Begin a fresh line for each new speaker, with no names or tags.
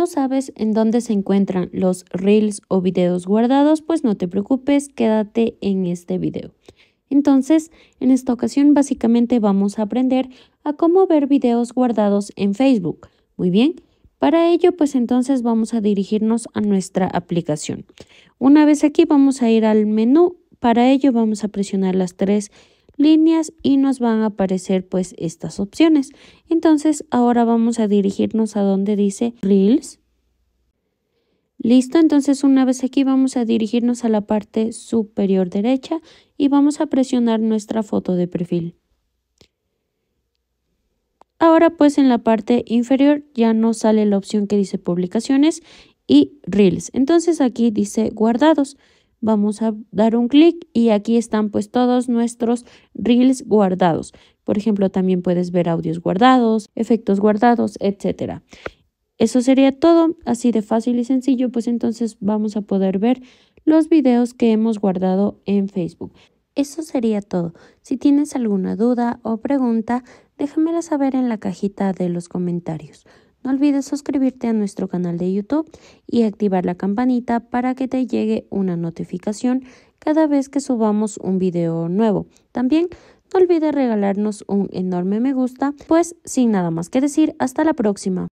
¿No sabes en dónde se encuentran los reels o videos guardados? Pues no te preocupes, quédate en este video. Entonces, en esta ocasión básicamente vamos a aprender a cómo ver videos guardados en Facebook. Muy bien, para ello pues entonces vamos a dirigirnos a nuestra aplicación. Una vez aquí vamos a ir al menú, para ello vamos a presionar las tres líneas y nos van a aparecer pues estas opciones. Entonces ahora vamos a dirigirnos a donde dice Reels. Listo, entonces una vez aquí vamos a dirigirnos a la parte superior derecha y vamos a presionar nuestra foto de perfil. Ahora pues en la parte inferior ya nos sale la opción que dice publicaciones y Reels. Entonces aquí dice guardados vamos a dar un clic y aquí están pues todos nuestros reels guardados. Por ejemplo, también puedes ver audios guardados, efectos guardados, etc. Eso sería todo, así de fácil y sencillo, pues entonces vamos a poder ver los videos que hemos guardado en Facebook. Eso sería todo. Si tienes alguna duda o pregunta, déjamela saber en la cajita de los comentarios. No olvides suscribirte a nuestro canal de YouTube y activar la campanita para que te llegue una notificación cada vez que subamos un video nuevo. También no olvides regalarnos un enorme me gusta, pues sin nada más que decir, hasta la próxima.